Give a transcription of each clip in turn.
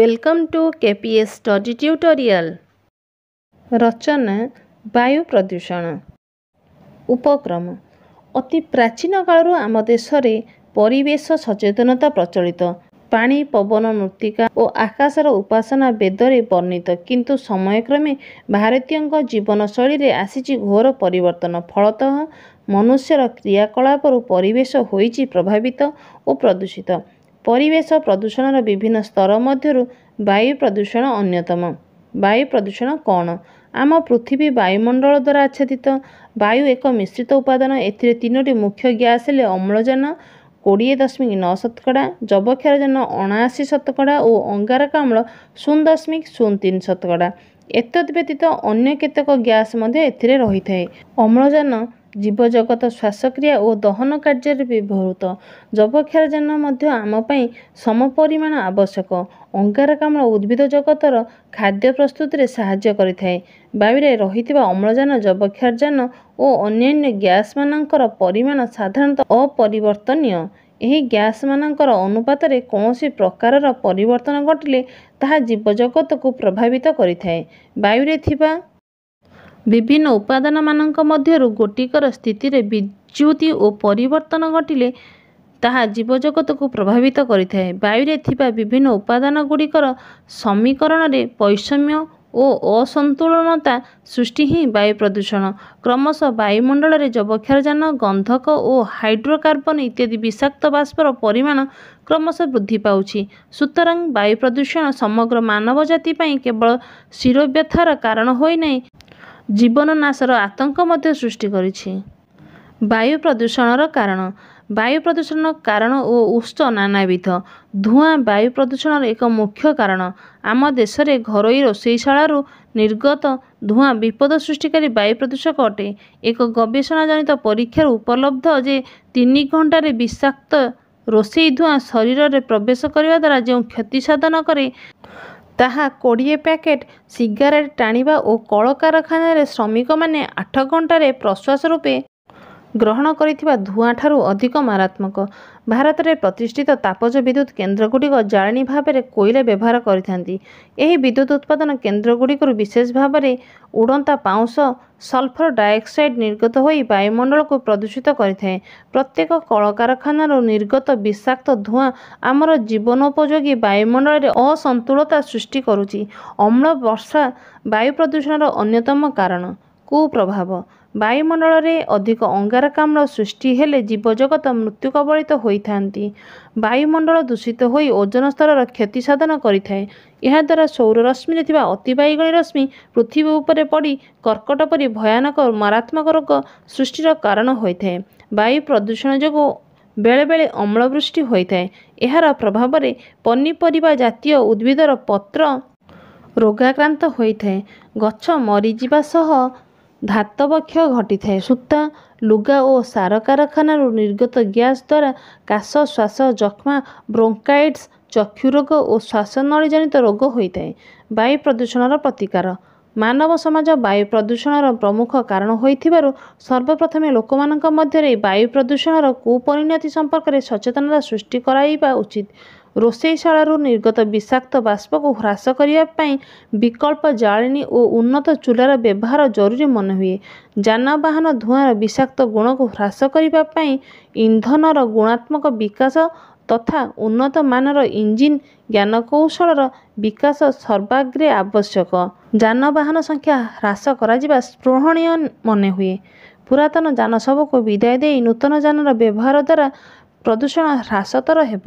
welcome to K P S study tutorial ରଚନା ବାୟୁ ପ୍ରଦୂଷଣ ଉପକ୍ରମ ଅତି ପ୍ରାଚୀନ କାଳରୁ ଆମ ଦେଶରେ ପରିବେଶ ସଚେତନତା ପ୍ରଚଳିତ ପାଣି ପବନ ମୃତ୍ତିକା ଓ ଆକାଶର ଉପାସନା ବେଦରେ ବର୍ଣ୍ଣିତ କିନ୍ତୁ ସମୟକ୍ରମେ ଭାରତୀୟଙ୍କ ଜୀବନଶୈଳୀରେ ଆସିଛି ଘୋର ପରିବର୍ତ୍ତନ ଫଳତଃ ମନୁଷ୍ୟର କ୍ରିୟାକଳାପରୁ ପରିବେଶ ହୋଇଛି ପ୍ରଭାବିତ ଓ ପ୍ରଦୂଷିତ ପରିବେଶ ପ୍ରଦୂଷଣର ବିଭିନ୍ନ ସ୍ତର ମଧ୍ୟରୁ ବାୟୁ ପ୍ରଦୂଷଣ ଅନ୍ୟତମ ବାୟୁ ପ୍ରଦୂଷଣ କ'ଣ ଆମ ପୃଥିବୀ ବାୟୁମଣ୍ଡଳ ଦ୍ୱାରା ଆଚ୍ଛାଦିତ ବାୟୁ ଏକ ମିଶ୍ରିତ ଉପାଦାନ ଏଥିରେ ତିନୋଟି ମୁଖ୍ୟ ଗ୍ୟାସ୍ ହେଲେ ଅମ୍ଳଜାନ କୋଡ଼ିଏ ଦଶମିକ ନଅ ଶତକଡ଼ା ଯବକ୍ଷାରଜାନ ଅଣାଅଶୀ ଶତକଡ଼ା ଓ ଅମ୍ଳ ଶୂନ ଦଶମିକ ଶୂନ ତିନି ଶତକଡ଼ା ଏତଦ୍ ବ୍ୟତୀତ ଅନ୍ୟ କେତେକ ଗ୍ୟାସ୍ ମଧ୍ୟ ଏଥିରେ ରହିଥାଏ ଅମ୍ଳଜାନ ଜୀବଜଗତ ଶ୍ୱାସକ୍ରିୟା ଓ ଦହନ କାର୍ଯ୍ୟରେ ବ୍ୟବହୃତ ଯବକ୍ଷାରଜାନ ମଧ୍ୟ ଆମ ପାଇଁ ସମ ପରିମାଣ ଆବଶ୍ୟକ ଅଙ୍ଗାରକାମ୍ଳ ଉଦ୍ଭିଦ ଜଗତର ଖାଦ୍ୟ ପ୍ରସ୍ତୁତିରେ ସାହାଯ୍ୟ କରିଥାଏ ବାୟୁରେ ରହିଥିବା ଅମ୍ଳଜାନ ଯବକ୍ଷାରଜାନ ଓ ଅନ୍ୟାନ୍ୟ ଗ୍ୟାସ୍ମାନଙ୍କର ପରିମାଣ ସାଧାରଣତଃ ଅପରିବର୍ତ୍ତନୀୟ ଏହି ଗ୍ୟାସ୍ମାନଙ୍କର ଅନୁପାତରେ କୌଣସି ପ୍ରକାରର ପରିବର୍ତ୍ତନ ଘଟିଲେ ତାହା ଜୀବଜଗତକୁ ପ୍ରଭାବିତ କରିଥାଏ ବାୟୁରେ ଥିବା ବିଭିନ୍ନ ଉପାଦାନମାନଙ୍କ ମଧ୍ୟରୁ ଗୋଟିକର ସ୍ଥିତିରେ ବିଚ୍ୟୁତି ଓ ପରିବର୍ତ୍ତନ ଘଟିଲେ ତାହା ଜୀବଜଗତକୁ ପ୍ରଭାବିତ କରିଥାଏ ବାୟୁରେ ଥିବା ବିଭିନ୍ନ ଉପାଦାନ ଗୁଡ଼ିକର ସମୀକରଣରେ ବୈଷମ୍ୟ ଓ ଅସନ୍ତୁଳନତା ସୃଷ୍ଟି ହିଁ ବାୟୁ ପ୍ରଦୂଷଣ କ୍ରମଶଃ ବାୟୁମଣ୍ଡଳରେ ଯବକ୍ଷାରଯାନ ଗନ୍ଧକ ଓ ହାଇଡ୍ରୋକାର୍ବନ ଇତ୍ୟାଦି ବିଷାକ୍ତ ବାଷ୍ପର ପରିମାଣ କ୍ରମଶଃ ବୃଦ୍ଧି ପାଉଛି ସୁତରାଂ ବାୟୁ ପ୍ରଦୂଷଣ ସମଗ୍ର ମାନବ ଜାତି ପାଇଁ କେବଳ ଶିରୋବ୍ୟଥାର କାରଣ ହୋଇନାହିଁ ଜୀବନ ନାଶର ଆତଙ୍କ ମଧ୍ୟ ସୃଷ୍ଟି କରିଛି ବାୟୁ ପ୍ରଦୂଷଣର କାରଣ ବାୟୁ ପ୍ରଦୂଷଣ କାରଣ ଓ ଉତ୍ସ ନାନାବିଧ ଧୂଆଁ ବାୟୁ ପ୍ରଦୂଷଣର ଏକ ମୁଖ୍ୟ କାରଣ ଆମ ଦେଶରେ ଘରୋଇ ରୋଷେଇଶାଳାରୁ ନିର୍ଗତ ଧୂଆଁ ବିପଦ ସୃଷ୍ଟିକାରୀ ବାୟୁ ପ୍ରଦୂଷକ ଅଟେ ଏକ ଗବେଷଣାଜନିତ ପରୀକ୍ଷାରୁ ଉପଲବ୍ଧ ଯେ ତିନି ଘଣ୍ଟାରେ ବିଷାକ୍ତ ରୋଷେଇ ଧୂଆଁ ଶରୀରରେ ପ୍ରବେଶ କରିବା ଦ୍ୱାରା ଯେଉଁ କ୍ଷତି ସାଧନ କରେ ତାହା କୋଡ଼ିଏ ପ୍ୟାକେଟ୍ ସିଗାରେଟ୍ ଟାଣିବା ଓ କଳକାରଖାନାରେ ଶ୍ରମିକମାନେ ଆଠ ଘଣ୍ଟାରେ ପ୍ରଶ୍ୱାସ ରୂପେ ଗ୍ରହଣ କରିଥିବା ଧୂଆଁଠାରୁ ଅଧିକ ମାରାତ୍ମକ ଭାରତରେ ପ୍ରତିଷ୍ଠିତ ତାପଜ ବିଦ୍ୟୁତ କେନ୍ଦ୍ରଗୁଡ଼ିକ ଜାଳେଣୀ ଭାବରେ କୋଇଲା ବ୍ୟବହାର କରିଥାନ୍ତି ଏହି ବିଦ୍ୟୁତ ଉତ୍ପାଦନ କେନ୍ଦ୍ରଗୁଡ଼ିକରୁ ବିଶେଷ ଭାବରେ ଉଡ଼ନ୍ତା ପାଉଁଶ ସଲ୍ଫର ଡାଇଅକ୍ସାଇଡ୍ ନିର୍ଗତ ହୋଇ ବାୟୁମଣ୍ଡଳକୁ ପ୍ରଦୂଷିତ କରିଥାଏ ପ୍ରତ୍ୟେକ କଳକାରଖାନାରୁ ନିର୍ଗତ ବିଷାକ୍ତ ଧୂଆଁ ଆମର ଜୀବନୋପଯୋଗୀ ବାୟୁମଣ୍ଡଳରେ ଅସନ୍ତୁଳତା ସୃଷ୍ଟି କରୁଛି ଅମ୍ଳ ବର୍ଷା ବାୟୁ ପ୍ରଦୂଷଣର ଅନ୍ୟତମ କାରଣ କୁପ୍ରଭାବ ବାୟୁମଣ୍ଡଳରେ ଅଧିକ ଅଙ୍ଗାରକାମ୍ଳ ସୃଷ୍ଟି ହେଲେ ଜୀବଜଗତ ମୃତ୍ୟୁ କବଳିତ ହୋଇଥାନ୍ତି ବାୟୁମଣ୍ଡଳ ଦୂଷିତ ହୋଇ ଓଜନ ସ୍ତରର କ୍ଷତି ସାଧନ କରିଥାଏ ଏହାଦ୍ୱାରା ସୌର ରଶ୍ମିରେ ଥିବା ଅତିବାୟୁଗଳି ରଶ୍ମି ପୃଥିବୀ ଉପରେ ପଡ଼ି କର୍କଟ ପରି ଭୟାନକ ମାରାତ୍ମକ ରୋଗ ସୃଷ୍ଟିର କାରଣ ହୋଇଥାଏ ବାୟୁ ପ୍ରଦୂଷଣ ଯୋଗୁଁ ବେଳେବେଳେ ଅମ୍ଳବୃଷ୍ଟି ହୋଇଥାଏ ଏହାର ପ୍ରଭାବରେ ପନିପରିବା ଜାତୀୟ ଉଦ୍ଭିଦର ପତ୍ର ରୋଗାକ୍ରାନ୍ତ ହୋଇଥାଏ ଗଛ ମରିଯିବା ସହ ଧାତବ କ୍ଷୟ ଘଟିଥାଏ ସୂତା ଲୁଗା ଓ ସାର କାରଖାନାରୁ ନିର୍ଗତ ଗ୍ୟାସ୍ ଦ୍ୱାରା କାଶ ଶ୍ୱାସ ଯକ୍ଷ୍ମା ବ୍ରୋଙ୍କାଇଟ୍ସ ଚକ୍ଷୁରୋଗ ଓ ଶ୍ୱାସନଳୀଜନିତ ରୋଗ ହୋଇଥାଏ ବାୟୁ ପ୍ରଦୂଷଣର ପ୍ରତିକାର ମାନବ ସମାଜ ବାୟୁ ପ୍ରଦୂଷଣର ପ୍ରମୁଖ କାରଣ ହୋଇଥିବାରୁ ସର୍ବପ୍ରଥମେ ଲୋକମାନଙ୍କ ମଧ୍ୟରେ ବାୟୁ ପ୍ରଦୂଷଣର କୁପରିଣତି ସମ୍ପର୍କରେ ସଚେତନତା ସୃଷ୍ଟି କରାଇବା ଉଚିତ ରୋଷେଇଶାଳାରୁ ନିର୍ଗତ ବିଷାକ୍ତ ବାଷ୍ପକୁ ହ୍ରାସ କରିବା ପାଇଁ ବିକଳ୍ପ ଜାଳେଣୀ ଓ ଉନ୍ନତ ଚୁଲାର ବ୍ୟବହାର ଜରୁରୀ ମନେହୁଏ ଯାନବାହନ ଧୂଆଁର ବିଷାକ୍ତ ଗୁଣକୁ ହ୍ରାସ କରିବା ପାଇଁ ଇନ୍ଧନର ଗୁଣାତ୍ମକ ବିକାଶ ତଥା ଉନ୍ନତମାନର ଇଞ୍ଜିନ୍ ଜ୍ଞାନକୌଶଳର ବିକାଶ ସର୍ବାଗ୍ରେ ଆବଶ୍ୟକ ଯାନବାହନ ସଂଖ୍ୟା ହ୍ରାସ କରାଯିବା ସ୍ପୃହଣୀୟ ମନେହୁଏ ପୁରାତନ ଯାନ ସବୁକୁ ବିଦାୟ ଦେଇ ନୂତନ ଯାନର ବ୍ୟବହାର ଦ୍ୱାରା ପ୍ରଦୂଷଣ ହ୍ରାସତର ହେବ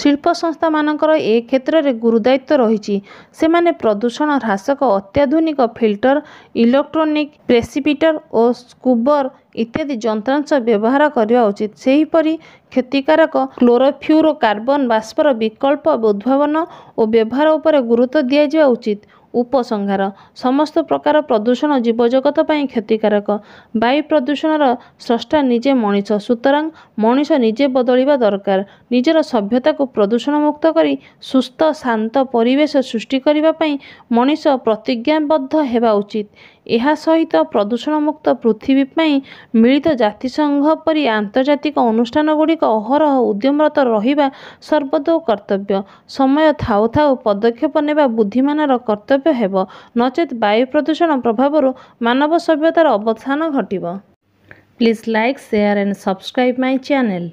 ଶିଳ୍ପ ସଂସ୍ଥାମାନଙ୍କର ଏ କ୍ଷେତ୍ରରେ ଗୁରୁଦାୟିତ୍ୱ ରହିଛି ସେମାନେ ପ୍ରଦୂଷଣ ହ୍ରାସକ ଅତ୍ୟାଧୁନିକ ଫିଲ୍ଟର ଇଲେକ୍ଟ୍ରୋନିକ୍ ପ୍ରେସିପିଟର ଓ ସ୍କୁବର ଇତ୍ୟାଦି ଯନ୍ତ୍ରାଂଶ ବ୍ୟବହାର କରିବା ଉଚିତ ସେହିପରି କ୍ଷତିକାରକ କ୍ଲୋରୋଫ୍ୟୁରୋ କାର୍ବନ ବାଷ୍ପର ବିକଳ୍ପ ଉଦ୍ଭାବନ ଓ ବ୍ୟବହାର ଉପରେ ଗୁରୁତ୍ୱ ଦିଆଯିବା ଉଚିତ ଉପସଂହାର ସମସ୍ତ ପ୍ରକାର ପ୍ରଦୂଷଣ ଜୀବଜଗତ ପାଇଁ କ୍ଷତିକାରକ ବାୟୁ ପ୍ରଦୂଷଣର ସ୍ରଷ୍ଟା ନିଜେ ମଣିଷ ସୁତରାଂ ମଣିଷ ନିଜେ ବଦଳିବା ଦରକାର ନିଜର ସଭ୍ୟତାକୁ ପ୍ରଦୂଷଣମୁକ୍ତ କରି ସୁସ୍ଥ ଶାନ୍ତ ପରିବେଶ ସୃଷ୍ଟି କରିବା ପାଇଁ ମଣିଷ ପ୍ରତିଜ୍ଞାବଦ୍ଧ ହେବା ଉଚିତ ଏହା ସହିତ ପ୍ରଦୂଷଣମୁକ୍ତ ପୃଥିବୀ ପାଇଁ ମିଳିତ ଜାତିସଂଘ ପରି ଆନ୍ତର୍ଜାତିକ ଅନୁଷ୍ଠାନଗୁଡ଼ିକ ଅହରହ ଉଦ୍ୟମରତ ରହିବା ସର୍ବଦୋ କର୍ତ୍ତବ୍ୟ ସମୟ ଥାଉ ଥାଉ ପଦକ୍ଷେପ ନେବା ବୁଦ୍ଧିମାନର କର୍ତ୍ତବ୍ୟ ହେବ ନଚେତ୍ ବାୟୁ ପ୍ରଦୂଷଣ ପ୍ରଭାବରୁ ମାନବ ସଭ୍ୟତାର ଅବସାନ ଘଟିବ please like share and subscribe my channel